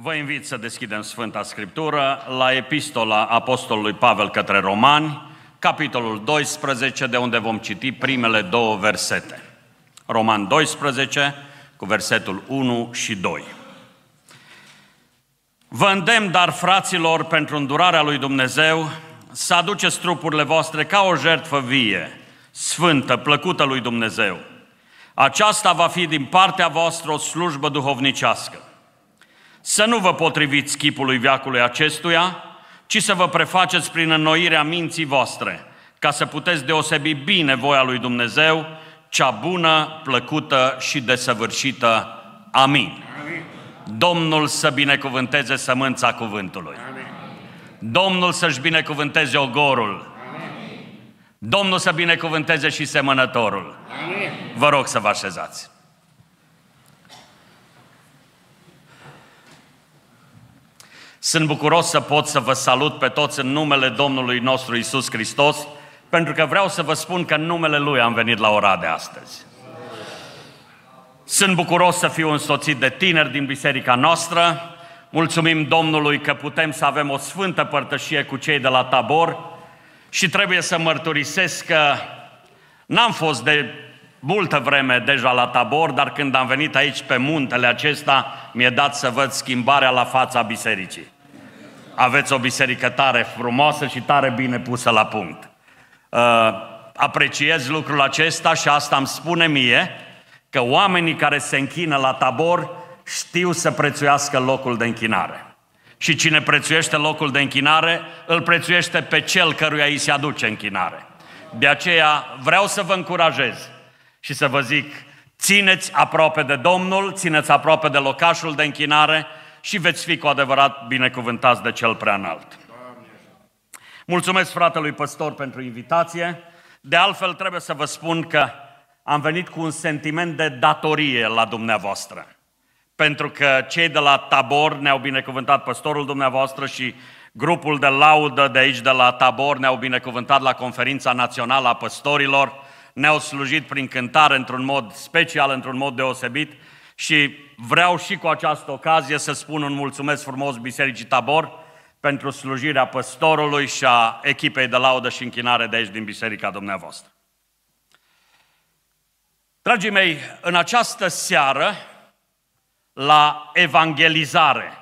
Vă invit să deschidem Sfânta Scriptură la Epistola Apostolului Pavel către Romani, capitolul 12, de unde vom citi primele două versete. Roman 12, cu versetul 1 și 2. Vă îndemn, dar, fraților, pentru îndurarea lui Dumnezeu, să aduceți trupurile voastre ca o jertfă vie, sfântă, plăcută lui Dumnezeu. Aceasta va fi din partea voastră o slujbă duhovnicească să nu vă potriviți chipului veacului acestuia, ci să vă prefaceți prin înnoirea minții voastre, ca să puteți deosebi bine voia lui Dumnezeu, cea bună, plăcută și desăvârșită. Amin. Amin. Domnul să binecuvânteze sămânța cuvântului. Amin. Domnul să-și binecuvânteze ogorul. Amin. Domnul să binecuvânteze și semănătorul. Amin. Vă rog să vă așezați. Sunt bucuros să pot să vă salut pe toți în numele Domnului nostru Isus Hristos, pentru că vreau să vă spun că în numele Lui am venit la ora de astăzi. Sunt bucuros să fiu însoțit de tineri din biserica noastră. Mulțumim Domnului că putem să avem o sfântă părtășie cu cei de la Tabor și trebuie să mărturisesc că n-am fost de multă vreme deja la tabor, dar când am venit aici pe muntele acesta, mi-e dat să văd schimbarea la fața bisericii. Aveți o biserică tare frumoasă și tare bine pusă la punct. Uh, apreciez lucrul acesta și asta îmi spune mie că oamenii care se închină la tabor știu să prețuiască locul de închinare. Și cine prețuiește locul de închinare, îl prețuiește pe cel căruia îi se aduce închinare. De aceea vreau să vă încurajez și să vă zic, țineți aproape de Domnul, țineți aproape de locașul de închinare și veți fi cu adevărat binecuvântați de cel prea înalt. Mulțumesc fratelui păstor pentru invitație. De altfel, trebuie să vă spun că am venit cu un sentiment de datorie la dumneavoastră. Pentru că cei de la Tabor ne-au binecuvântat păstorul dumneavoastră și grupul de laudă de aici, de la Tabor, ne-au binecuvântat la conferința națională a păstorilor ne-au slujit prin cântare într-un mod special, într-un mod deosebit și vreau și cu această ocazie să spun un mulțumesc frumos Bisericii Tabor pentru slujirea păstorului și a echipei de laudă și închinare de aici din biserica dumneavoastră. Dragii mei, în această seară, la evangelizare,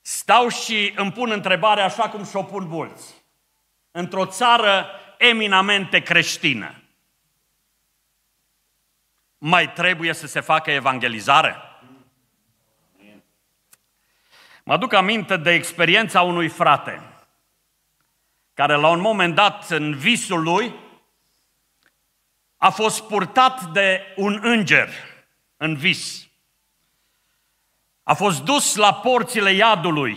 stau și îmi pun întrebarea așa cum și-o pun mulți. Într-o țară eminamente creștină. Mai trebuie să se facă evangelizare? Mă aduc aminte de experiența unui frate care la un moment dat în visul lui a fost purtat de un înger în vis. A fost dus la porțile iadului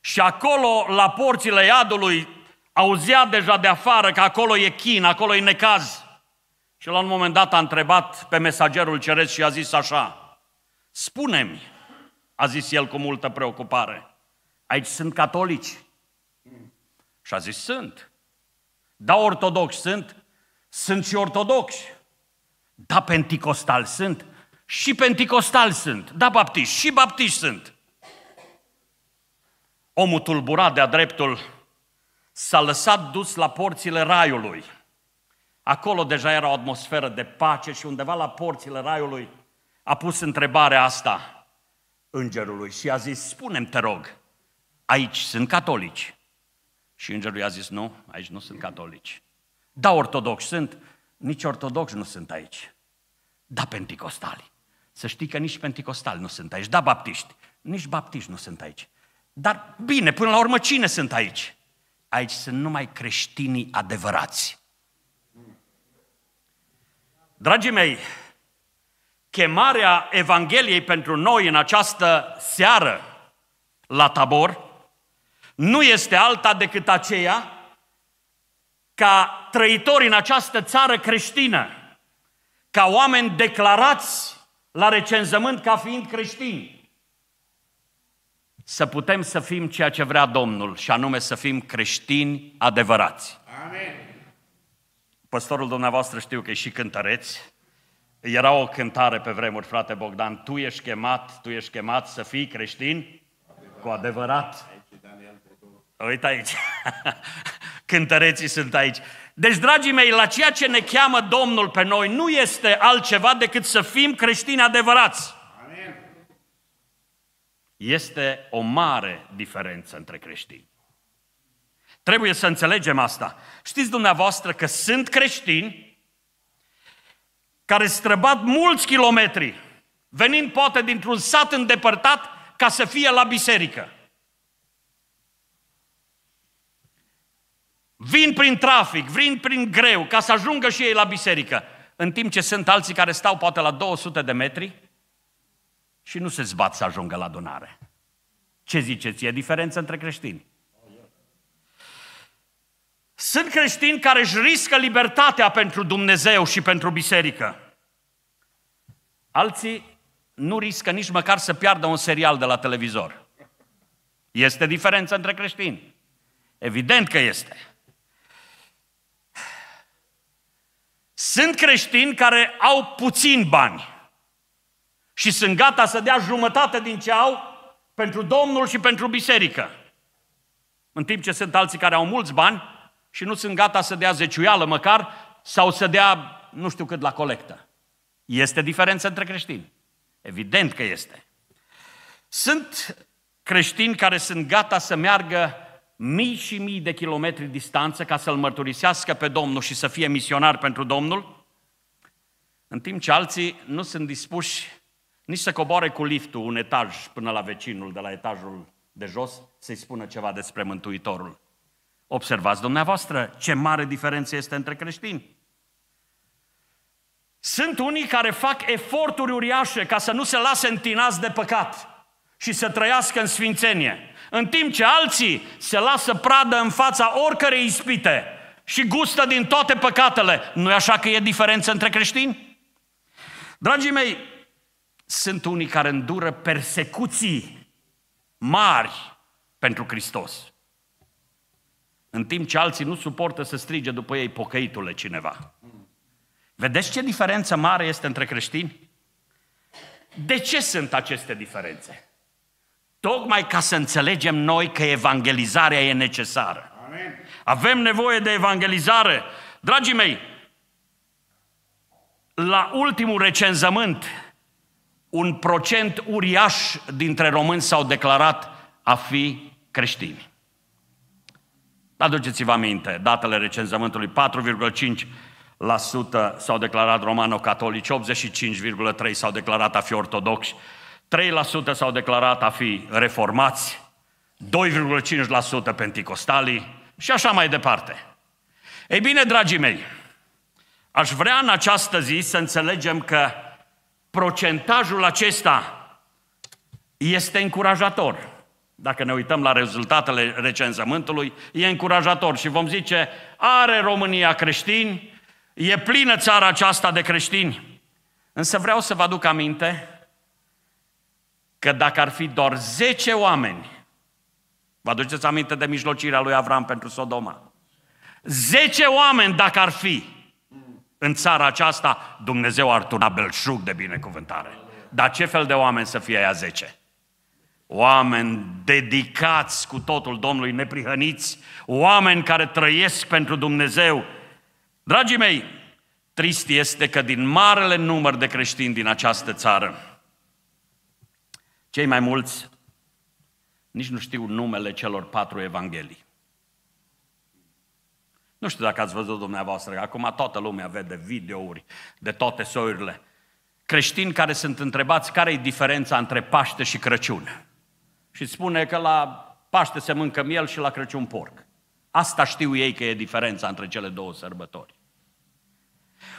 și acolo, la porțile iadului, auzea deja de afară că acolo e chin, acolo e necaz. Și la un moment dat a întrebat pe mesagerul ceresc și a zis așa, Spune-mi, a zis el cu multă preocupare, aici sunt catolici? Și a zis, sunt. Da, ortodoxi sunt, sunt și ortodoxi. Da, penticostali sunt, și penticostali sunt. Da, baptiști, și baptiști sunt. Omul tulburat de-a dreptul s-a lăsat dus la porțile raiului. Acolo deja era o atmosferă de pace și undeva la porțile raiului a pus întrebarea asta îngerului și a zis, spune te rog, aici sunt catolici. Și îngerul i-a zis, nu, aici nu sunt catolici. Da, ortodoxi sunt, nici ortodoxi nu sunt aici. Da, penticostali. Să știi că nici penticostali nu sunt aici. Da, baptiști. Nici baptiști nu sunt aici. Dar bine, până la urmă cine sunt aici? Aici sunt numai creștinii adevărați. Dragii mei, chemarea Evangheliei pentru noi în această seară la tabor nu este alta decât aceea ca trăitori în această țară creștină, ca oameni declarați la recenzământ ca fiind creștini, să putem să fim ceea ce vrea Domnul, și anume să fim creștini adevărați. Amen. Păstorul dumneavoastră știu că e și cântăreți. Era o cântare pe vremuri, frate Bogdan, tu ești chemat, tu ești chemat să fii creștin adevărat. cu adevărat. Uite aici, cântăreții sunt aici. Deci, dragii mei, la ceea ce ne cheamă Domnul pe noi nu este altceva decât să fim creștini adevărați. Este o mare diferență între creștini. Trebuie să înțelegem asta. Știți dumneavoastră că sunt creștini care străbat mulți kilometri, venind poate dintr-un sat îndepărtat ca să fie la biserică. Vin prin trafic, vin prin greu ca să ajungă și ei la biserică, în timp ce sunt alții care stau poate la 200 de metri și nu se zbat să ajungă la adunare. Ce ziceți? E diferență între creștini. Sunt creștini care își riscă libertatea pentru Dumnezeu și pentru biserică. Alții nu riscă nici măcar să piardă un serial de la televizor. Este diferență între creștini. Evident că este. Sunt creștini care au puțin bani și sunt gata să dea jumătate din ce au pentru Domnul și pentru biserică. În timp ce sunt alții care au mulți bani și nu sunt gata să dea zeciuială măcar sau să dea nu știu cât la colectă. Este diferență între creștini. Evident că este. Sunt creștini care sunt gata să meargă mii și mii de kilometri distanță ca să-L mărturisească pe Domnul și să fie misionar pentru Domnul, în timp ce alții nu sunt dispuși nici să coboare cu liftul un etaj până la vecinul de la etajul de jos să-i spună ceva despre Mântuitorul. Observați dumneavoastră ce mare diferență este între creștini. Sunt unii care fac eforturi uriașe ca să nu se lase întinați de păcat și să trăiască în sfințenie, în timp ce alții se lasă pradă în fața oricărei ispite și gustă din toate păcatele. nu e așa că e diferență între creștini? Dragii mei, sunt unii care îndură persecuții mari pentru Hristos. În timp ce alții nu suportă să strige după ei pocăitule cineva. Vedeți ce diferență mare este între creștini? De ce sunt aceste diferențe? Tocmai ca să înțelegem noi că evangelizarea e necesară. Amen. Avem nevoie de evangelizare. Dragii mei, la ultimul recenzământ un procent uriaș dintre români s-au declarat a fi creștini. Aduceți-vă aminte, datele recenzământului 4,5% s-au declarat romano-catolici, 85,3% s-au declarat a fi ortodoxi, 3% s-au declarat a fi reformați, 2,5% penticostalii și așa mai departe. Ei bine, dragii mei, aș vrea în această zi să înțelegem că procentajul acesta este încurajator. Dacă ne uităm la rezultatele recenzământului, e încurajator și vom zice, are România creștini, e plină țara aceasta de creștini. Însă vreau să vă aduc aminte că dacă ar fi doar 10 oameni, vă aduceți aminte de mijlocirea lui Avram pentru Sodoma, 10 oameni dacă ar fi, în țara aceasta Dumnezeu ar turna belșug de binecuvântare. Dar ce fel de oameni să fie aia zece? Oameni dedicați cu totul Domnului, neprihăniți, oameni care trăiesc pentru Dumnezeu. Dragii mei, trist este că din marele număr de creștini din această țară, cei mai mulți nici nu știu numele celor patru evanghelii. Nu știu dacă ați văzut dumneavoastră, acum toată lumea vede videouri de toate soiurile. Creștini care sunt întrebați care e diferența între Paște și Crăciun. Și spune că la Paște se mâncă miel și la Crăciun porc. Asta știu ei că e diferența între cele două sărbători.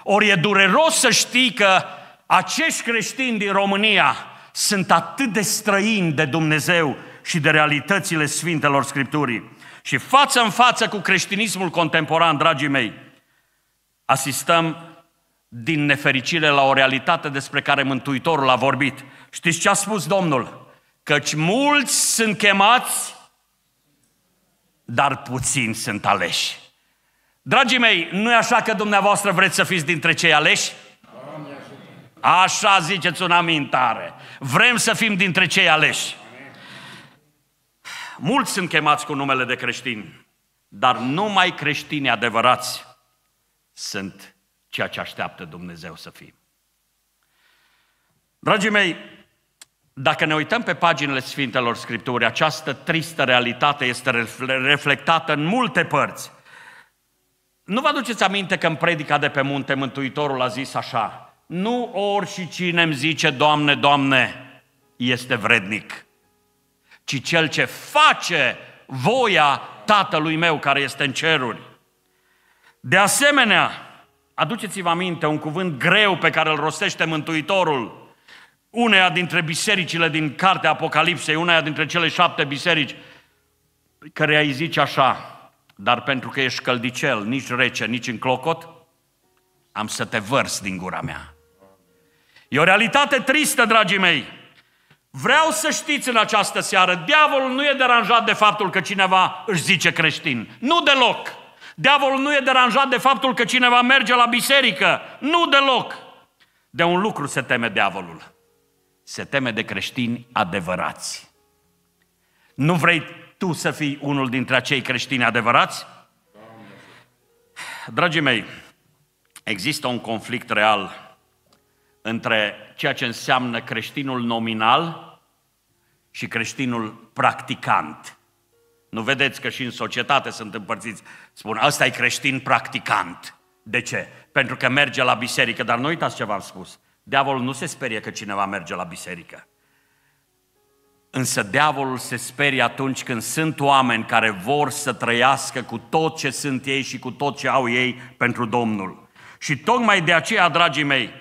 Ori e dureros să știi că acești creștini din România sunt atât de străini de Dumnezeu și de realitățile Sfintelor Scripturii. Și față în față cu creștinismul contemporan, dragii mei, asistăm din nefericire la o realitate despre care Mântuitorul a vorbit. Știți ce a spus Domnul? Căci mulți sunt chemați, dar puțini sunt aleși. Dragii mei, nu e așa că dumneavoastră vreți să fiți dintre cei aleși? Așa ziceți un amintare. Vrem să fim dintre cei aleși mulți sunt chemați cu numele de creștini, dar numai creștini adevărați sunt ceea ce așteaptă Dumnezeu să fim. Dragii mei, dacă ne uităm pe paginile Sfintelor Scripturi, această tristă realitate este reflectată în multe părți. Nu vă aduceți aminte că în predica de pe munte Mântuitorul a zis așa, nu ori și cine îmi zice, Doamne, Doamne, este vrednic ci cel ce face voia Tatălui meu care este în ceruri. De asemenea, aduceți-vă aminte un cuvânt greu pe care îl rostește Mântuitorul, uneia dintre bisericile din Cartea Apocalipsei, uneia dintre cele șapte biserici, care îi zice așa, dar pentru că ești căldicel, nici rece, nici în clocot, am să te vărs din gura mea. E o realitate tristă, dragii mei. Vreau să știți în această seară, diavolul nu e deranjat de faptul că cineva își zice creștin. Nu deloc. Diavolul nu e deranjat de faptul că cineva merge la biserică. Nu deloc. De un lucru se teme diavolul. Se teme de creștini adevărați. Nu vrei tu să fii unul dintre acei creștini adevărați? Dragii mei, există un conflict real între ceea ce înseamnă creștinul nominal și creștinul practicant. Nu vedeți că și în societate sunt împărțiți. Spun, ăsta e creștin practicant. De ce? Pentru că merge la biserică, dar nu uitați ce v-am spus. Diavolul nu se sperie că cineva merge la biserică. Însă diavolul se sperie atunci când sunt oameni care vor să trăiască cu tot ce sunt ei și cu tot ce au ei pentru Domnul. Și tocmai de aceea, dragii mei,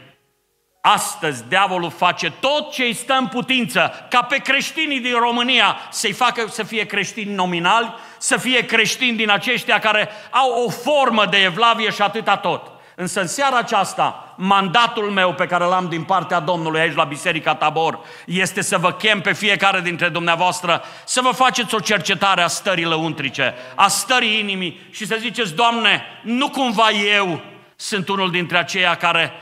Astăzi diavolul face tot ce îi stă în putință ca pe creștinii din România să-i facă să fie creștini nominali, să fie creștini din aceștia care au o formă de evlavie și atâta tot. Însă în seara aceasta, mandatul meu pe care l-am din partea Domnului aici la Biserica Tabor este să vă chem pe fiecare dintre dumneavoastră să vă faceți o cercetare a stării lăuntrice, a stării inimii și să ziceți, Doamne, nu cumva eu sunt unul dintre aceia care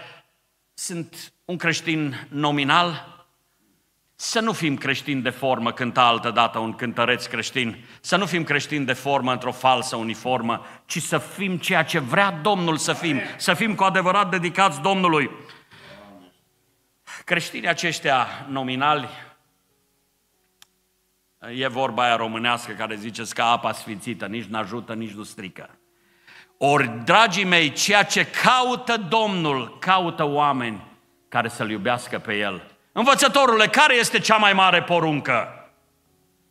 sunt un creștin nominal, să nu fim creștini de formă, cânta altă dată un cântăreț creștin, să nu fim creștini de formă într-o falsă uniformă, ci să fim ceea ce vrea Domnul să fim, să fim cu adevărat dedicați Domnului. Creștinii aceștia nominali, e vorba aia românească care zice că apa sfințită nici nu ajută, nici nu strică. Ori, dragii mei, ceea ce caută Domnul, caută oameni care să-L iubească pe El. Învățătorule, care este cea mai mare poruncă?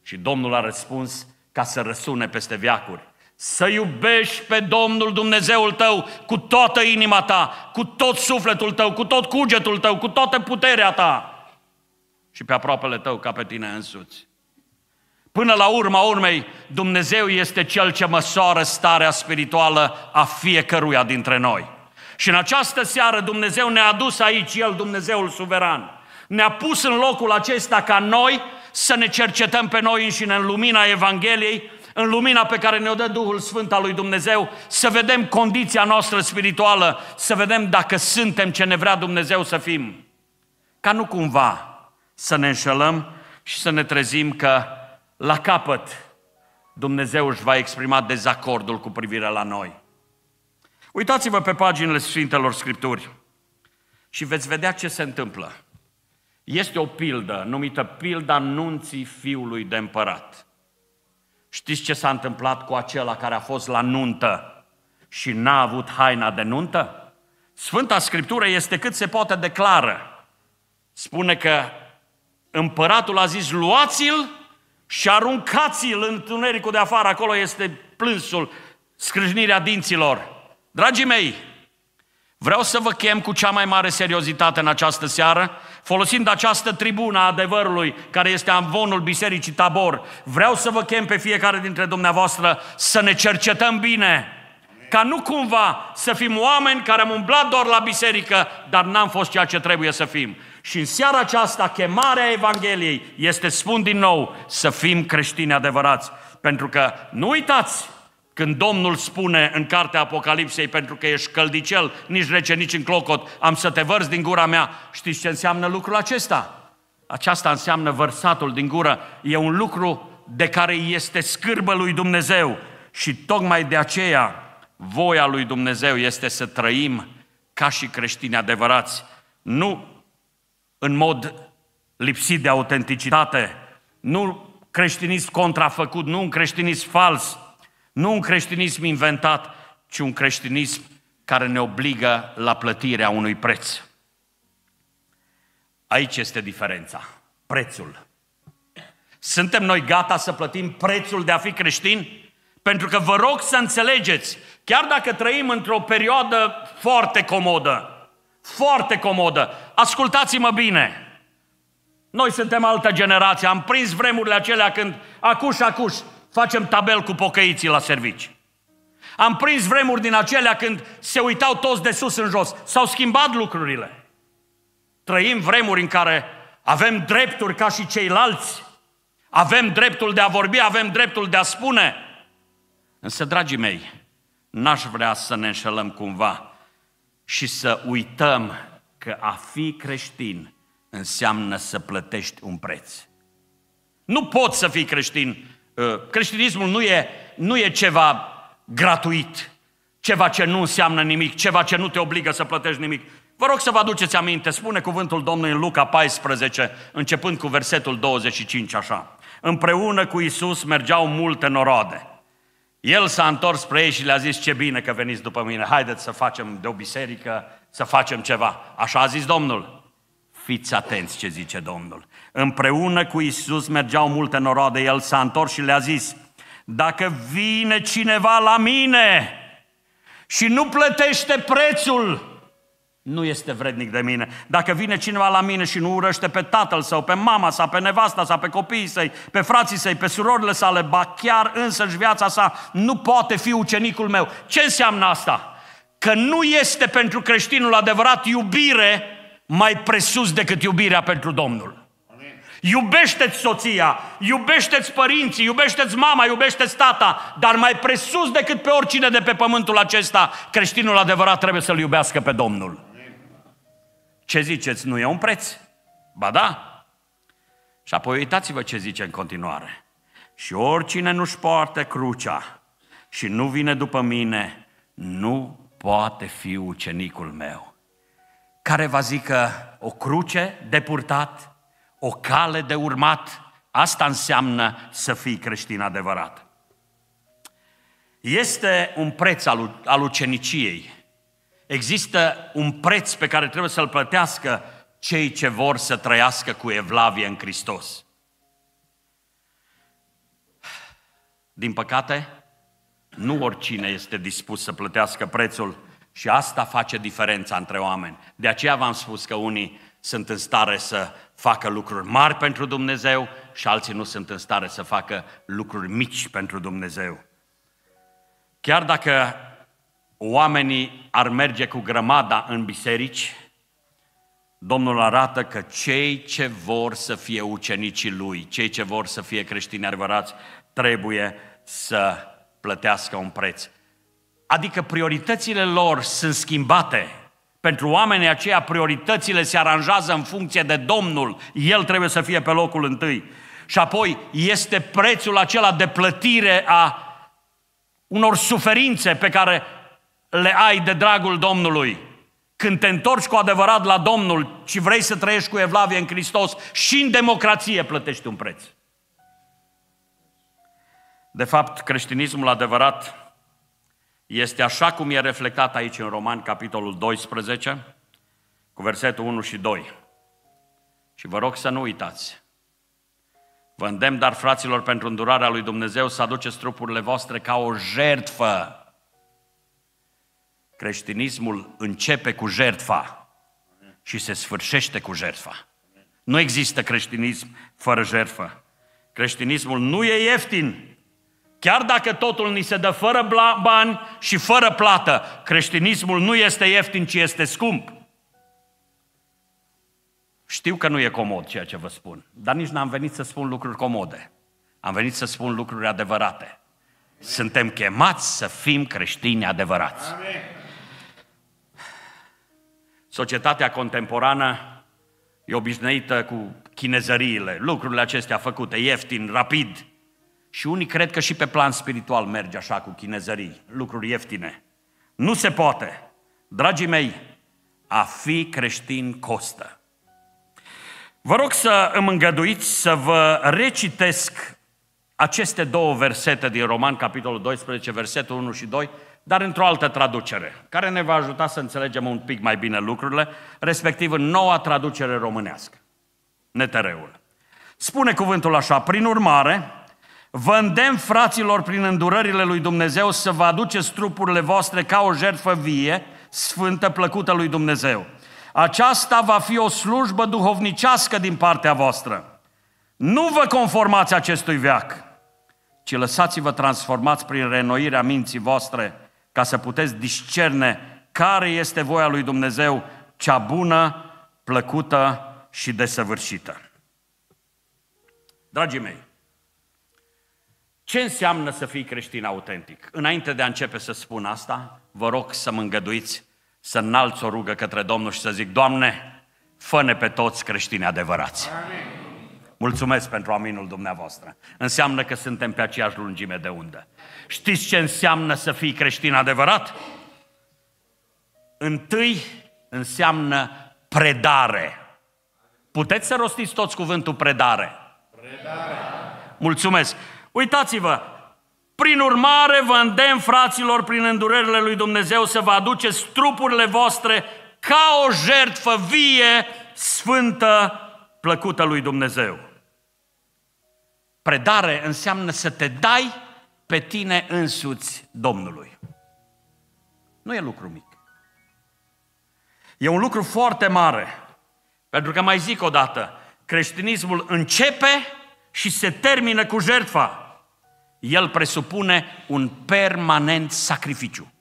Și Domnul a răspuns ca să răsune peste viacuri: Să iubești pe Domnul Dumnezeul tău cu toată inima ta, cu tot sufletul tău, cu tot cugetul tău, cu toată puterea ta și pe aproapele tău ca pe tine însuți. Până la urma urmei, Dumnezeu este Cel ce măsoară starea spirituală a fiecăruia dintre noi. Și în această seară Dumnezeu ne-a adus aici, El, Dumnezeul Suveran. Ne-a pus în locul acesta ca noi să ne cercetăm pe noi înșine în lumina Evangheliei, în lumina pe care ne-o dă Duhul Sfânt al lui Dumnezeu, să vedem condiția noastră spirituală, să vedem dacă suntem ce ne vrea Dumnezeu să fim. Ca nu cumva să ne înșelăm și să ne trezim că la capăt, Dumnezeu își va exprima dezacordul cu privire la noi. Uitați-vă pe paginile Sfintelor Scripturi și veți vedea ce se întâmplă. Este o pildă numită pilda nunții fiului de împărat. Știți ce s-a întâmplat cu acela care a fost la nuntă și n-a avut haina de nuntă? Sfânta Scriptură este cât se poate declară. Spune că împăratul a zis, luați-l și aruncați-l în tunericul de afară, acolo este plânsul, scrâșnirea dinților. Dragii mei, vreau să vă chem cu cea mai mare seriozitate în această seară, folosind această tribună a adevărului, care este amvonul Bisericii Tabor, vreau să vă chem pe fiecare dintre dumneavoastră să ne cercetăm bine, ca nu cumva să fim oameni care am umblat doar la biserică, dar n-am fost ceea ce trebuie să fim. Și în seara aceasta, chemarea Evangheliei este, spun din nou, să fim creștini adevărați. Pentru că nu uitați, când Domnul spune în cartea Apocalipsei, pentru că ești căldicel, nici rece, nici în clocot, am să te vărs din gura mea, știți ce înseamnă lucrul acesta? Aceasta înseamnă vărsatul din gură. E un lucru de care este scârbă lui Dumnezeu. Și tocmai de aceea, voia lui Dumnezeu este să trăim ca și creștini adevărați. Nu în mod lipsit de autenticitate, nu un creștinism contrafăcut, nu un creștinism fals, nu un creștinism inventat, ci un creștinism care ne obligă la plătirea unui preț. Aici este diferența. Prețul. Suntem noi gata să plătim prețul de a fi creștin, Pentru că vă rog să înțelegeți, chiar dacă trăim într-o perioadă foarte comodă, foarte comodă. Ascultați-mă bine. Noi suntem altă generație. Am prins vremurile acelea când, acuș, acuș, facem tabel cu pocăiții la servici. Am prins vremuri din acelea când se uitau toți de sus în jos. S-au schimbat lucrurile. Trăim vremuri în care avem drepturi ca și ceilalți. Avem dreptul de a vorbi, avem dreptul de a spune. Însă, dragii mei, n-aș vrea să ne înșelăm cumva și să uităm că a fi creștin înseamnă să plătești un preț. Nu poți să fii creștin. Uh, creștinismul nu e, nu e ceva gratuit, ceva ce nu înseamnă nimic, ceva ce nu te obligă să plătești nimic. Vă rog să vă aduceți aminte, spune cuvântul Domnului în Luca 14, începând cu versetul 25 așa. Împreună cu Isus mergeau multe noroade. El s-a întors spre ei și le-a zis, ce bine că veniți după mine, haideți să facem de o biserică, să facem ceva. Așa a zis Domnul. Fiți atenți ce zice Domnul. Împreună cu Isus mergeau multe noroade, el s-a întors și le-a zis, dacă vine cineva la mine și nu plătește prețul, nu este vrednic de mine. Dacă vine cineva la mine și nu urăște pe tatăl său, pe mama sa, pe nevasta sa, pe copiii săi, pe frații săi, pe surorile sale, ba chiar însăși viața sa, nu poate fi ucenicul meu. Ce înseamnă asta? Că nu este pentru creștinul adevărat iubire mai presus decât iubirea pentru Domnul. Iubește-ți soția, iubește-ți părinții, iubește-ți mama, iubește-ți tata, dar mai presus decât pe oricine de pe pământul acesta, creștinul adevărat trebuie să-L iubească pe Domnul. Ce ziceți, nu e un preț? Ba da. Și apoi uitați-vă ce zice în continuare. Și oricine nu-și poartă crucea și nu vine după mine, nu poate fi ucenicul meu. Care va zică o cruce de purtat, o cale de urmat, asta înseamnă să fii creștin adevărat. Este un preț al, al uceniciei, Există un preț pe care trebuie să-l plătească cei ce vor să trăiască cu evlavie în Hristos. Din păcate, nu oricine este dispus să plătească prețul și asta face diferența între oameni. De aceea v-am spus că unii sunt în stare să facă lucruri mari pentru Dumnezeu și alții nu sunt în stare să facă lucruri mici pentru Dumnezeu. Chiar dacă oamenii ar merge cu grămada în biserici, Domnul arată că cei ce vor să fie ucenicii lui, cei ce vor să fie creștini adevărați, trebuie să plătească un preț. Adică prioritățile lor sunt schimbate. Pentru oamenii aceia prioritățile se aranjează în funcție de Domnul. El trebuie să fie pe locul întâi. Și apoi este prețul acela de plătire a unor suferințe pe care le ai de dragul Domnului. Când te întorci cu adevărat la Domnul și vrei să trăiești cu Evlavie în Hristos, și în democrație plătești un preț. De fapt, creștinismul adevărat este așa cum e reflectat aici în Roman, capitolul 12, cu versetul 1 și 2. Și vă rog să nu uitați. Vă îndemn, dar fraților, pentru îndurarea lui Dumnezeu să aduceți trupurile voastre ca o jertfă Creștinismul începe cu jertfa și se sfârșește cu jertfa. Nu există creștinism fără jertfă. Creștinismul nu e ieftin. Chiar dacă totul ni se dă fără bani și fără plată, creștinismul nu este ieftin, ci este scump. Știu că nu e comod ceea ce vă spun, dar nici n-am venit să spun lucruri comode. Am venit să spun lucruri adevărate. Suntem chemați să fim creștini adevărați. Amen. Societatea contemporană e obișnuită cu chinezăriile, lucrurile acestea făcute ieftin, rapid. Și unii cred că și pe plan spiritual merge așa cu chinezării, lucruri ieftine. Nu se poate. Dragii mei, a fi creștin costă. Vă rog să îmi îngăduiți să vă recitesc aceste două versete din Roman, capitolul 12, versetul 1 și 2, dar într-o altă traducere, care ne va ajuta să înțelegem un pic mai bine lucrurile, respectiv în noua traducere românească, netereul. Spune cuvântul așa, prin urmare, vă îndemn fraților prin îndurările lui Dumnezeu să vă aduceți trupurile voastre ca o jertfă vie, sfântă, plăcută lui Dumnezeu. Aceasta va fi o slujbă duhovnicească din partea voastră. Nu vă conformați acestui veac, ci lăsați-vă transformați prin reînnoirea minții voastre – ca să puteți discerne care este voia lui Dumnezeu, cea bună, plăcută și desăvârșită. Dragii mei, ce înseamnă să fii creștin autentic? Înainte de a începe să spun asta, vă rog să mă îngăduiți să înalți o rugă către Domnul și să zic, Doamne, fă pe toți creștini adevărați. Amin. Mulțumesc pentru aminul dumneavoastră. Înseamnă că suntem pe aceeași lungime de undă. Știți ce înseamnă să fii creștin adevărat? Întâi înseamnă predare. Puteți să rostiți toți cuvântul predare. Predare. Mulțumesc. Uitați-vă, prin urmare, vă îndemn, fraților, prin îndurerile lui Dumnezeu, să vă aduceți trupurile voastre ca o jertfă vie, sfântă, plăcută lui Dumnezeu. Predare înseamnă să te dai pe tine însuți Domnului. Nu e lucru mic. E un lucru foarte mare. Pentru că mai zic o dată, creștinismul începe și se termină cu jertfa. El presupune un permanent sacrificiu.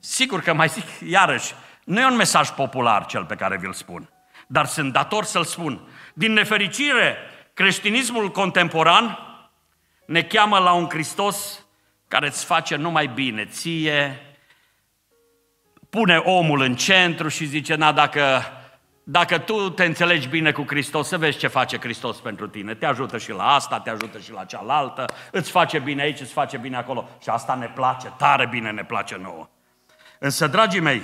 Sigur că mai zic iarăși, nu e un mesaj popular cel pe care vi-l spun, dar sunt dator să-l spun. Din nefericire, creștinismul contemporan ne cheamă la un Hristos care îți face numai bine ție, pune omul în centru și zice, na, dacă, dacă tu te înțelegi bine cu Hristos, să vezi ce face Hristos pentru tine. Te ajută și la asta, te ajută și la cealaltă, îți face bine aici, îți face bine acolo. Și asta ne place, tare bine ne place nouă. Însă, dragii mei,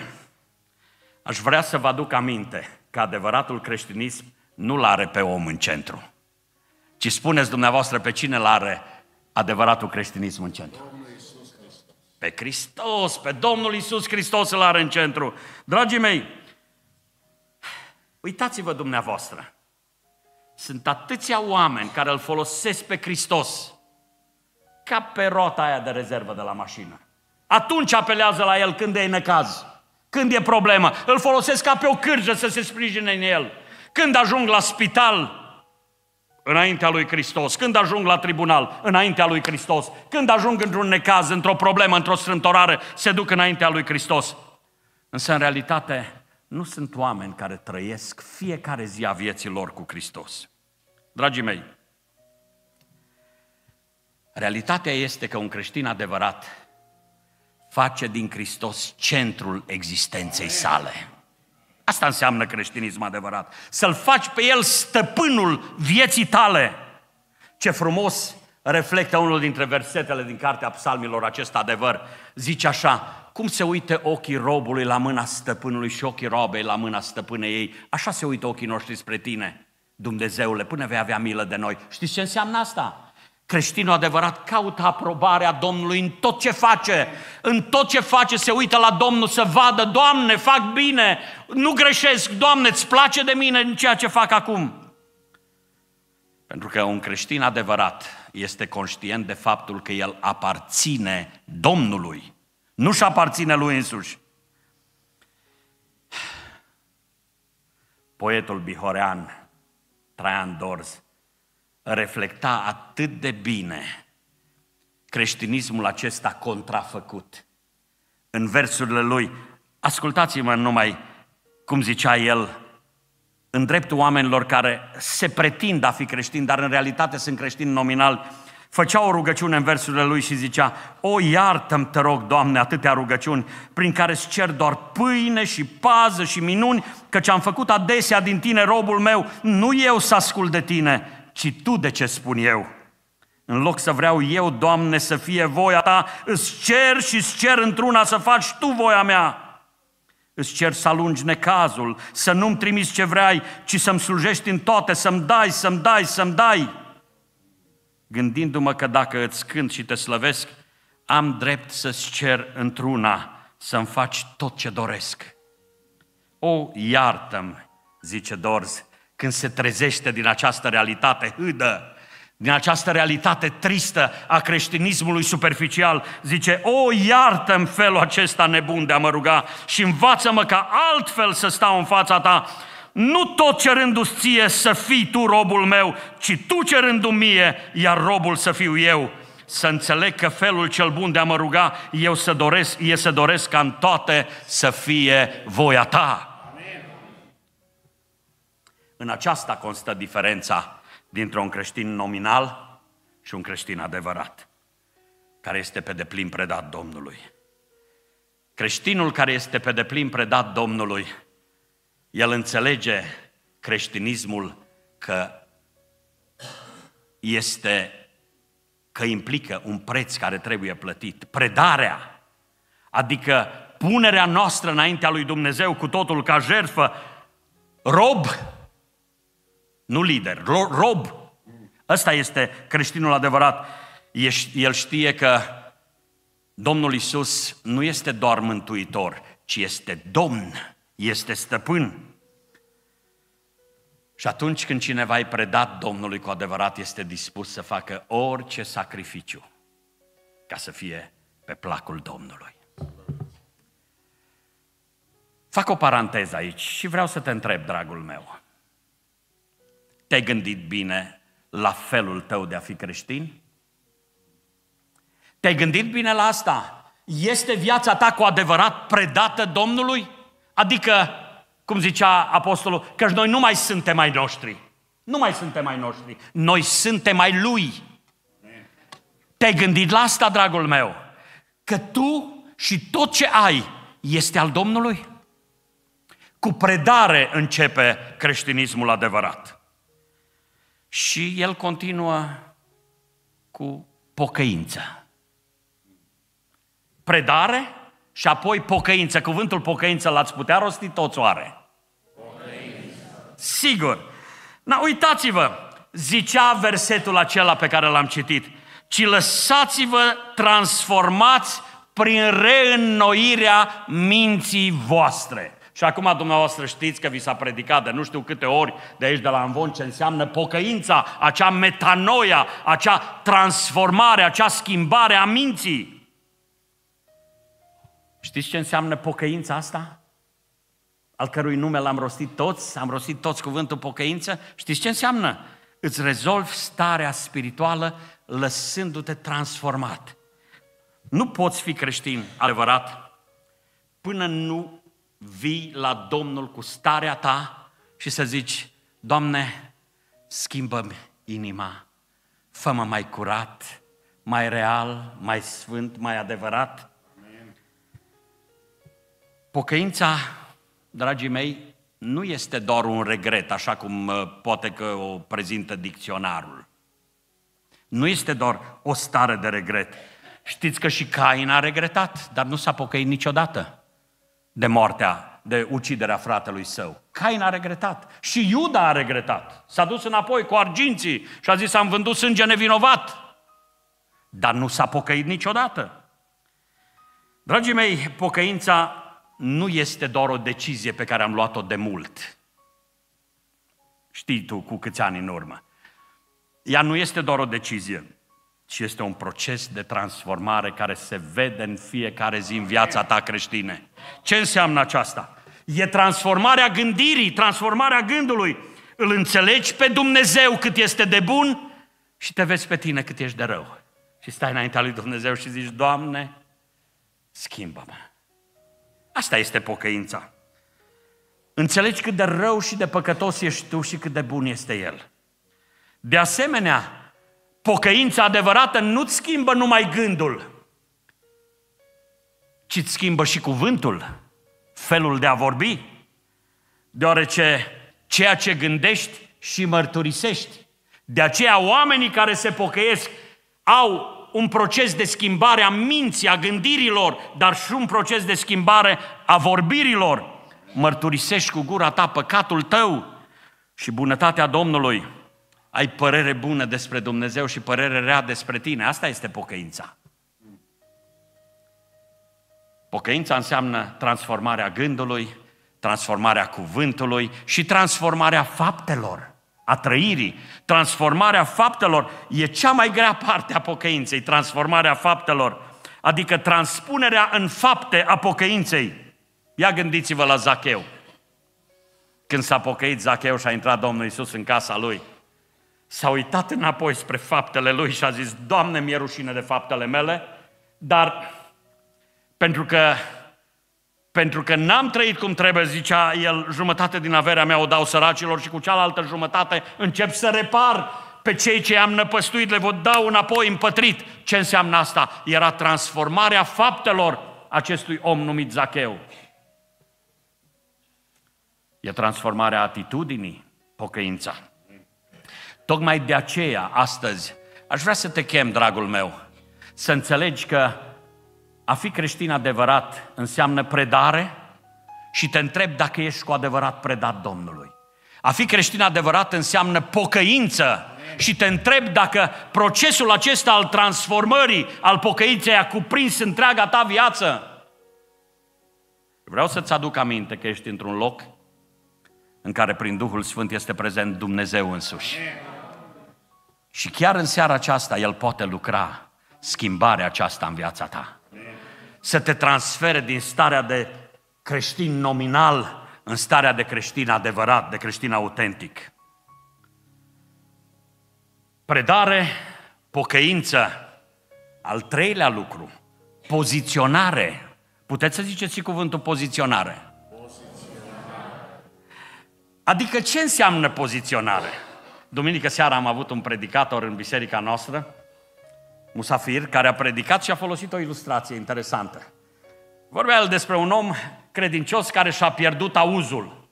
aș vrea să vă aduc aminte că adevăratul creștinism nu-l are pe om în centru ci spuneți dumneavoastră pe cine l are adevăratul creștinism în centru. Pe Hristos, pe Domnul Isus Hristos îl are în centru. Dragii mei, uitați-vă dumneavoastră. Sunt atâția oameni care îl folosesc pe Hristos ca pe roata aia de rezervă de la mașină. Atunci apelează la el când e necaz, când e problemă. Îl folosesc ca pe o cârjă să se sprijine în el. Când ajung la spital, înaintea lui Hristos, când ajung la tribunal, înaintea lui Hristos, când ajung într-un necaz, într-o problemă, într-o strântorare, se duc înaintea lui Hristos. Însă, în realitate, nu sunt oameni care trăiesc fiecare zi a vieții lor cu Hristos. Dragii mei, realitatea este că un creștin adevărat face din Hristos centrul existenței sale. Asta înseamnă creștinism adevărat. Să-L faci pe El stăpânul vieții tale. Ce frumos reflectă unul dintre versetele din Cartea Psalmilor acest adevăr. Zice așa, cum se uită ochii robului la mâna stăpânului și ochii robei la mâna stăpânei ei, așa se uită ochii noștri spre tine, Dumnezeule, până vei avea milă de noi. Știți ce înseamnă asta? Creștinul adevărat caută aprobarea Domnului în tot ce face. În tot ce face se uită la Domnul să vadă, Doamne, fac bine, nu greșesc, Doamne, îți place de mine în ceea ce fac acum. Pentru că un creștin adevărat este conștient de faptul că el aparține Domnului, nu și aparține lui însuși. Poetul bihorean Traian Dorz reflecta atât de bine creștinismul acesta contrafăcut. În versurile lui, ascultați-mă numai cum zicea el, în dreptul oamenilor care se pretind a fi creștini, dar în realitate sunt creștini nominal, făcea o rugăciune în versurile lui și zicea, O iartă-mi, te rog, Doamne, atâtea rugăciuni, prin care îți cer doar pâine și pază și minuni, căci am făcut adesea din tine robul meu, nu eu să ascult de tine, ci Tu de ce spun eu. În loc să vreau eu, Doamne, să fie voia Ta, îți cer și îți cer într-una să faci Tu voia mea. Îți cer să alungi necazul, să nu-mi trimiți ce vrei, ci să-mi slujești în toate, să-mi dai, să-mi dai, să-mi dai. Gândindu-mă că dacă îți cânt și te slăvesc, am drept să-ți cer într-una să-mi faci tot ce doresc. O, iartă-mi, zice Dorzi, când se trezește din această realitate hâdă, din această realitate tristă a creștinismului superficial, zice, o, iartă în felul acesta nebun de a mă ruga și învață-mă ca altfel să stau în fața ta, nu tot cerându-ți ție să fii tu robul meu, ci tu cerându-mi mie, iar robul să fiu eu. Să înțeleg că felul cel bun de a mă ruga eu să doresc, e să doresc ca în toate să fie voia ta. În aceasta constă diferența dintre un creștin nominal și un creștin adevărat, care este pe deplin predat Domnului. Creștinul care este pe deplin predat Domnului, el înțelege creștinismul că este că implică un preț care trebuie plătit. Predarea, adică punerea noastră înaintea lui Dumnezeu cu totul ca jertfă, rob nu lider, rob. Ăsta este creștinul adevărat. El știe că Domnul Isus nu este doar mântuitor, ci este domn, este stăpân. Și atunci când cineva e predat Domnului cu adevărat, este dispus să facă orice sacrificiu ca să fie pe placul Domnului. Fac o paranteză aici și vreau să te întreb, dragul meu. Te-ai gândit bine la felul tău de a fi creștin? Te-ai gândit bine la asta? Este viața ta cu adevărat predată Domnului? Adică, cum zicea apostolul, că noi nu mai suntem mai noștri. Nu mai suntem mai noștri. Noi suntem mai Lui. Te-ai gândit la asta, dragul meu? Că tu și tot ce ai este al Domnului? Cu predare începe creștinismul adevărat. Și el continuă cu pocăință. Predare și apoi pocăință. Cuvântul pocăință l-ați putea rosti toți oare? Pocăință. Sigur. Na, uitați-vă, zicea versetul acela pe care l-am citit, ci lăsați-vă transformați prin reînnoirea minții voastre. Și acum dumneavoastră știți că vi s-a predicat de nu știu câte ori de aici de la Anvon ce înseamnă pocăința, acea metanoia, acea transformare, acea schimbare a minții. Știți ce înseamnă pocăința asta? Al cărui nume l-am rostit toți, am rostit toți cuvântul pocăință. Știți ce înseamnă? Îți rezolvi starea spirituală lăsându-te transformat. Nu poți fi creștin adevărat până nu vii la Domnul cu starea ta și să zici, Doamne, schimbă-mi inima, fă-mă mai curat, mai real, mai sfânt, mai adevărat. Pocăința, dragii mei, nu este doar un regret, așa cum uh, poate că o prezintă dicționarul. Nu este doar o stare de regret. Știți că și Cain a regretat, dar nu s-a pocăit niciodată de moartea, de uciderea fratelui său. Cain a regretat și Iuda a regretat. S-a dus înapoi cu arginții și a zis, am vândut sânge nevinovat. Dar nu s-a pocăit niciodată. Dragii mei, pocăința nu este doar o decizie pe care am luat-o de mult. Știi tu cu câți ani în urmă. Ea nu este doar o decizie, ci este un proces de transformare care se vede în fiecare zi în viața ta creștine. Ce înseamnă aceasta? E transformarea gândirii, transformarea gândului. Îl înțelegi pe Dumnezeu cât este de bun și te vezi pe tine cât ești de rău. Și stai înaintea lui Dumnezeu și zici, Doamne, schimbă-mă. Asta este pocăința. Înțelegi cât de rău și de păcătos ești tu și cât de bun este El. De asemenea, pocăința adevărată nu-ți schimbă numai gândul, ci îți schimbă și cuvântul, felul de a vorbi, deoarece ceea ce gândești și mărturisești. De aceea oamenii care se pocăiesc au un proces de schimbare a minții, a gândirilor, dar și un proces de schimbare a vorbirilor. Mărturisești cu gura ta păcatul tău și bunătatea Domnului. Ai părere bună despre Dumnezeu și părere rea despre tine. Asta este pocăința. Pocăința înseamnă transformarea gândului, transformarea cuvântului și transformarea faptelor, a trăirii. Transformarea faptelor e cea mai grea parte a pocăinței, transformarea faptelor, adică transpunerea în fapte a pocăinței. Ia gândiți-vă la Zacheu. Când s-a pocăit Zacheu și a intrat Domnul Isus în casa lui, s-a uitat înapoi spre faptele lui și a zis, Doamne, mi-e rușine de faptele mele, dar pentru că, pentru că n-am trăit cum trebuie, zicea el, jumătate din averea mea o dau săracilor și cu cealaltă jumătate încep să repar pe cei ce am năpăstuit, le vă dau înapoi împătrit. Ce înseamnă asta? Era transformarea faptelor acestui om numit Zacheu. E transformarea atitudinii, pocăința. Tocmai de aceea, astăzi, aș vrea să te chem, dragul meu, să înțelegi că a fi creștin adevărat înseamnă predare și te întreb dacă ești cu adevărat predat Domnului. A fi creștin adevărat înseamnă pocăință și te întreb dacă procesul acesta al transformării, al pocăinței a cuprins întreaga ta viață. Vreau să-ți aduc aminte că ești într-un loc în care prin Duhul Sfânt este prezent Dumnezeu însuși. Și chiar în seara aceasta El poate lucra schimbarea aceasta în viața ta să te transfere din starea de creștin nominal în starea de creștin adevărat, de creștin autentic. Predare, pocăință, al treilea lucru, poziționare. Puteți să ziceți și cuvântul poziționare. poziționare. Adică ce înseamnă poziționare? Duminică seara am avut un predicator în biserica noastră musafir, care a predicat și a folosit o ilustrație interesantă. Vorbea el despre un om credincios care și-a pierdut auzul,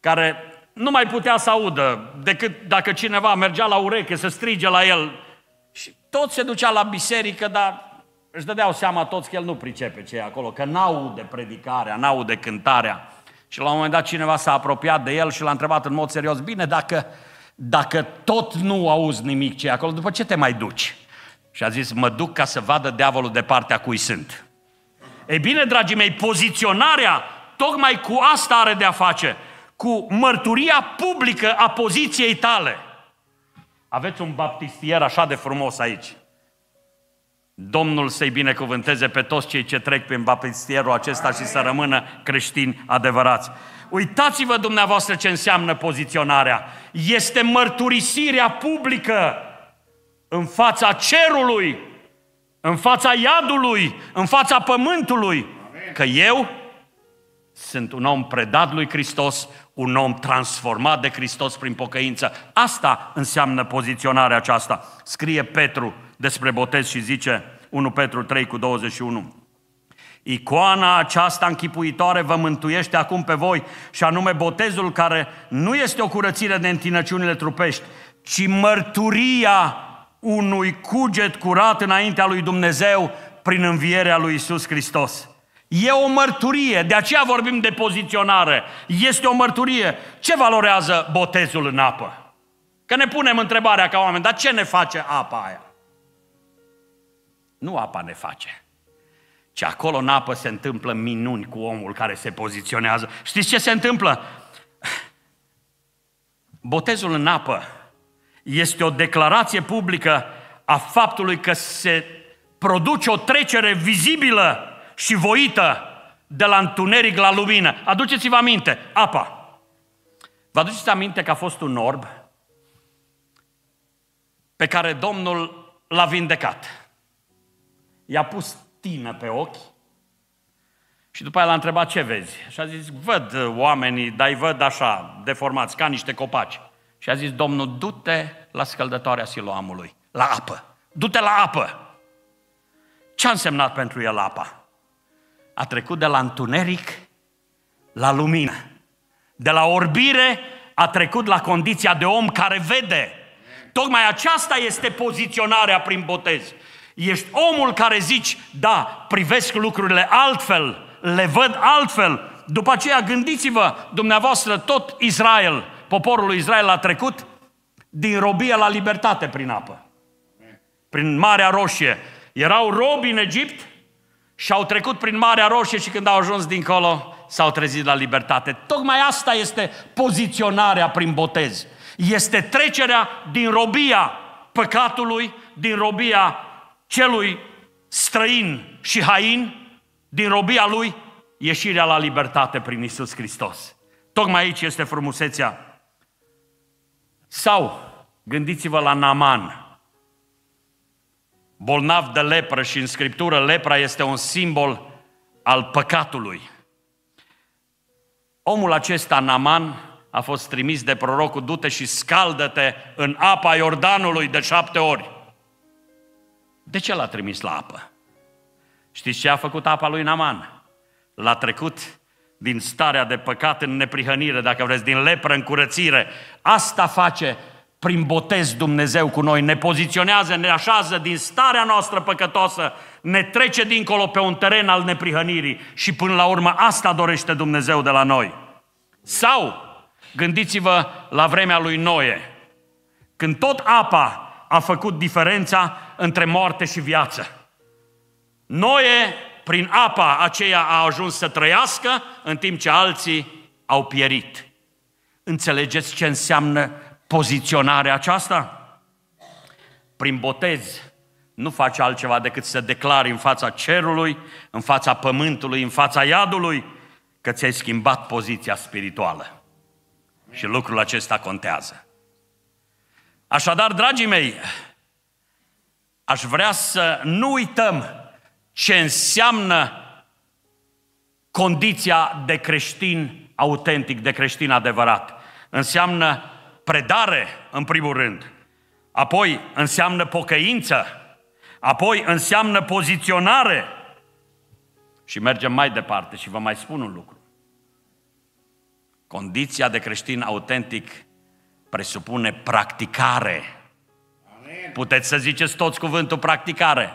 care nu mai putea să audă decât dacă cineva mergea la ureche să strige la el. Și tot se ducea la biserică, dar își dădeau seama toți că el nu pricepe ce e acolo, că n-aude predicarea, n-aude cântarea. Și la un moment dat cineva s-a apropiat de el și l-a întrebat în mod serios, bine, dacă, dacă tot nu auzi nimic ce e acolo, după ce te mai duci? Și a zis, mă duc ca să vadă diavolul de partea cui sunt. Ei bine, dragii mei, poziționarea tocmai cu asta are de-a face, cu mărturia publică a poziției tale. Aveți un baptistier așa de frumos aici. Domnul să-i binecuvânteze pe toți cei ce trec prin baptistierul acesta și să rămână creștini adevărați. Uitați-vă dumneavoastră ce înseamnă poziționarea. Este mărturisirea publică în fața cerului, în fața iadului, în fața pământului, că eu sunt un om predat lui Hristos, un om transformat de Hristos prin pocăință. Asta înseamnă poziționarea aceasta. Scrie Petru despre botez și zice 1 Petru 3 cu 21. Icoana aceasta închipuitoare vă mântuiește acum pe voi și anume botezul care nu este o curățire de întinăciunile trupești, ci mărturia unui cuget curat înaintea lui Dumnezeu prin învierea lui Isus Hristos. E o mărturie, de aceea vorbim de poziționare. Este o mărturie. Ce valorează botezul în apă? Că ne punem întrebarea ca oameni, dar ce ne face apa aia? Nu apa ne face. Ci acolo în apă se întâmplă minuni cu omul care se poziționează. Știți ce se întâmplă? Botezul în apă este o declarație publică a faptului că se produce o trecere vizibilă și voită de la întuneric la lumină. Aduceți-vă aminte, apa. Vă aduceți aminte că a fost un orb pe care Domnul l-a vindecat. I-a pus tină pe ochi și după aia l-a întrebat ce vezi. Și a zis, văd oamenii, dar văd așa, deformați, ca niște copaci. Și a zis Domnul, du-te la scăldătoarea Siloamului, la apă. Du-te la apă! Ce a însemnat pentru el apa? A trecut de la întuneric la lumină. De la orbire a trecut la condiția de om care vede. Tocmai aceasta este poziționarea prin botez. Ești omul care zici, da, privesc lucrurile altfel, le văd altfel. După aceea gândiți-vă, dumneavoastră, tot Israel, poporul lui Israel a trecut din robie la libertate prin apă. Prin Marea Roșie. Erau robi în Egipt și au trecut prin Marea Roșie și când au ajuns dincolo, s-au trezit la libertate. Tocmai asta este poziționarea prin botez. Este trecerea din robia păcatului, din robia celui străin și hain, din robia lui, ieșirea la libertate prin Isus Hristos. Tocmai aici este frumusețea sau gândiți-vă la Naman, bolnav de lepră și în Scriptură lepra este un simbol al păcatului. Omul acesta, Naman, a fost trimis de prorocul, du-te și scaldă-te în apa Iordanului de șapte ori. De ce l-a trimis la apă? Știți ce a făcut apa lui Naman? L-a trecut din starea de păcat în neprihănire, dacă vreți, din lepră în curățire. Asta face prin botez Dumnezeu cu noi, ne poziționează, ne așează din starea noastră păcătoasă, ne trece dincolo pe un teren al neprihănirii și până la urmă asta dorește Dumnezeu de la noi. Sau, gândiți-vă la vremea lui Noe, când tot apa a făcut diferența între moarte și viață. Noe prin apa aceea a ajuns să trăiască, în timp ce alții au pierit. Înțelegeți ce înseamnă poziționarea aceasta? Prin botez nu faci altceva decât să declari în fața cerului, în fața pământului, în fața iadului, că ți-ai schimbat poziția spirituală. Și lucrul acesta contează. Așadar, dragii mei, aș vrea să nu uităm ce înseamnă condiția de creștin autentic, de creștin adevărat. Înseamnă predare, în primul rând, apoi înseamnă pocăință, apoi înseamnă poziționare. Și mergem mai departe și vă mai spun un lucru. Condiția de creștin autentic presupune practicare. Amen. Puteți să ziceți toți cuvântul practicare.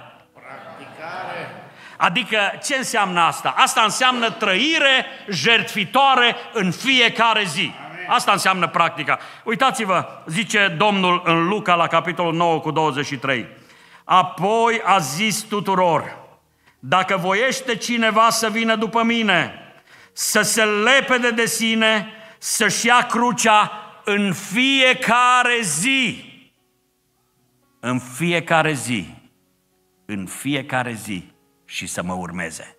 Adică ce înseamnă asta? Asta înseamnă trăire jertfitoare în fiecare zi. Asta înseamnă practica. Uitați-vă, zice Domnul în Luca la capitolul 9 cu 23. Apoi a zis tuturor, dacă voiește cineva să vină după mine, să se lepede de sine, să-și ia crucea în fiecare zi. În fiecare zi. În fiecare zi și să mă urmeze.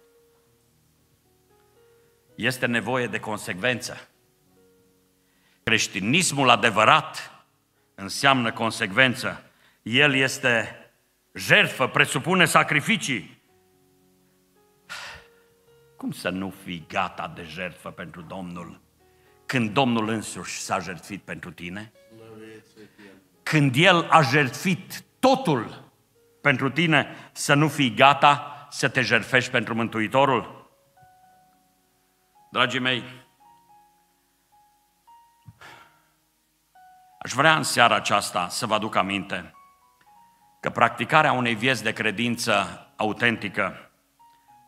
Este nevoie de consecvență. Creștinismul adevărat înseamnă consecvență. El este jertfă, presupune sacrificii. Cum să nu fii gata de jertfă pentru Domnul când Domnul însuși s-a jertfit pentru tine? Când El a jertfit totul pentru tine, să nu fii gata să te jerfești pentru Mântuitorul? Dragii mei, aș vrea în seara aceasta să vă aduc aminte că practicarea unei vieți de credință autentică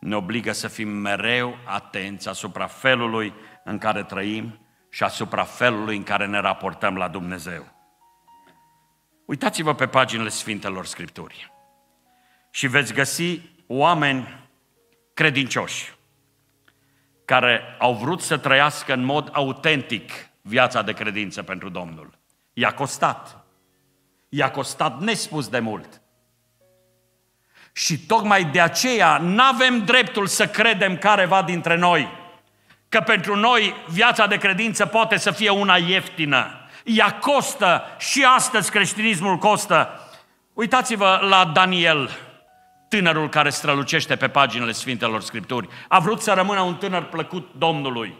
ne obligă să fim mereu atenți asupra felului în care trăim și asupra felului în care ne raportăm la Dumnezeu. Uitați-vă pe paginile Sfintelor Scripturii și veți găsi oameni credincioși care au vrut să trăiască în mod autentic viața de credință pentru Domnul. I-a costat. I-a costat nespus de mult. Și tocmai de aceea n-avem dreptul să credem careva dintre noi că pentru noi viața de credință poate să fie una ieftină. Ea costă și astăzi creștinismul costă. Uitați-vă la Daniel, tânărul care strălucește pe paginile Sfintelor Scripturi. A vrut să rămână un tânăr plăcut Domnului.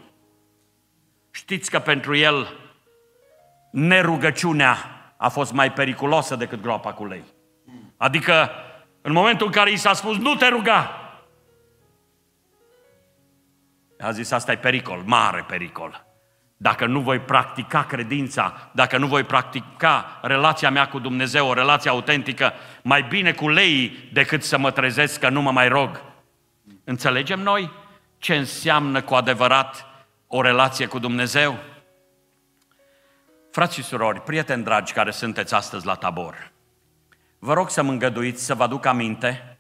Știți că pentru el nerugăciunea a fost mai periculoasă decât groapa cu lei. Adică în momentul în care i s-a spus nu te ruga, a zis asta e pericol, mare pericol dacă nu voi practica credința, dacă nu voi practica relația mea cu Dumnezeu, o relație autentică, mai bine cu leii decât să mă trezesc că nu mă mai rog. Înțelegem noi ce înseamnă cu adevărat o relație cu Dumnezeu? Frați și surori, prieteni dragi care sunteți astăzi la tabor, vă rog să mă îngăduiți să vă aduc aminte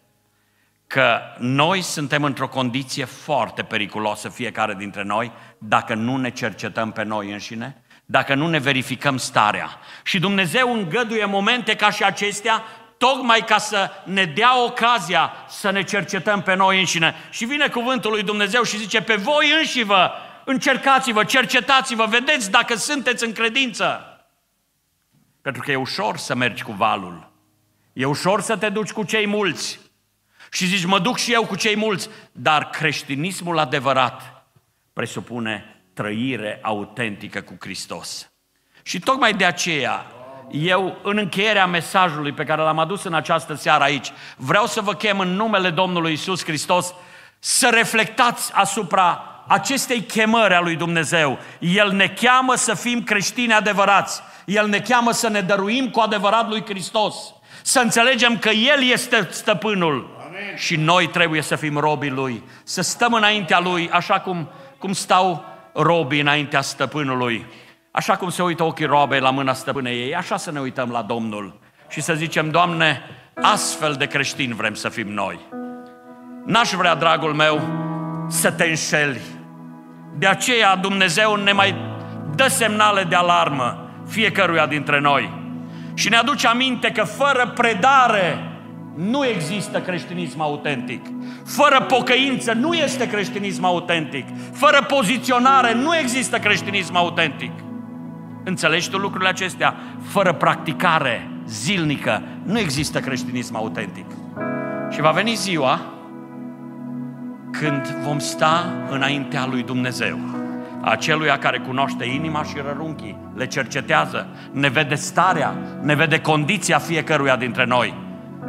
că noi suntem într-o condiție foarte periculoasă, fiecare dintre noi, dacă nu ne cercetăm pe noi înșine, dacă nu ne verificăm starea. Și Dumnezeu îngăduie momente ca și acestea tocmai ca să ne dea ocazia să ne cercetăm pe noi înșine. Și vine cuvântul lui Dumnezeu și zice, pe voi înși vă, încercați-vă, cercetați-vă, vedeți dacă sunteți în credință. Pentru că e ușor să mergi cu valul. E ușor să te duci cu cei mulți. Și zici, mă duc și eu cu cei mulți. Dar creștinismul adevărat presupune trăire autentică cu Hristos. Și tocmai de aceea, eu, în încheierea mesajului pe care l-am adus în această seară aici, vreau să vă chem în numele Domnului Isus Hristos să reflectați asupra acestei chemări a lui Dumnezeu. El ne cheamă să fim creștini adevărați. El ne cheamă să ne dăruim cu adevărat lui Hristos. Să înțelegem că El este stăpânul și noi trebuie să fim robii Lui, să stăm înaintea Lui așa cum, cum stau robii înaintea stăpânului. Așa cum se uită ochii roabei la mâna stăpânei ei, așa să ne uităm la Domnul și să zicem, Doamne, astfel de creștini vrem să fim noi. N-aș vrea, dragul meu, să te înșeli. De aceea Dumnezeu ne mai dă semnale de alarmă fiecăruia dintre noi și ne aduce aminte că fără predare nu există creștinism autentic. Fără pocăință nu este creștinism autentic. Fără poziționare nu există creștinism autentic. Înțelegi tu lucrurile acestea? Fără practicare zilnică nu există creștinism autentic. Și va veni ziua când vom sta înaintea lui Dumnezeu aceluia care cunoaște inima și rărunchii, le cercetează, ne vede starea, ne vede condiția fiecăruia dintre noi.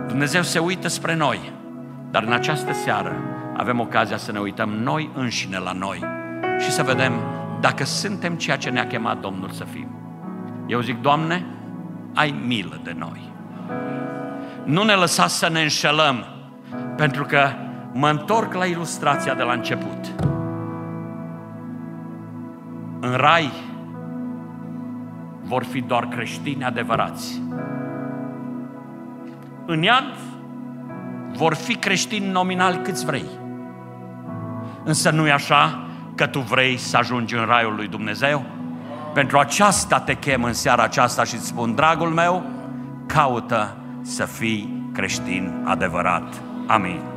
Dumnezeu se uită spre noi, dar în această seară avem ocazia să ne uităm noi înșine la noi și să vedem dacă suntem ceea ce ne-a chemat Domnul să fim. Eu zic, Doamne, ai milă de noi. Nu ne lăsa să ne înșelăm, pentru că mă întorc la ilustrația de la început. În rai vor fi doar creștini adevărați în iad vor fi creștini nominal câți vrei. Însă nu e așa că tu vrei să ajungi în raiul lui Dumnezeu? Pentru aceasta te chem în seara aceasta și îți spun, dragul meu, caută să fii creștin adevărat. Amin.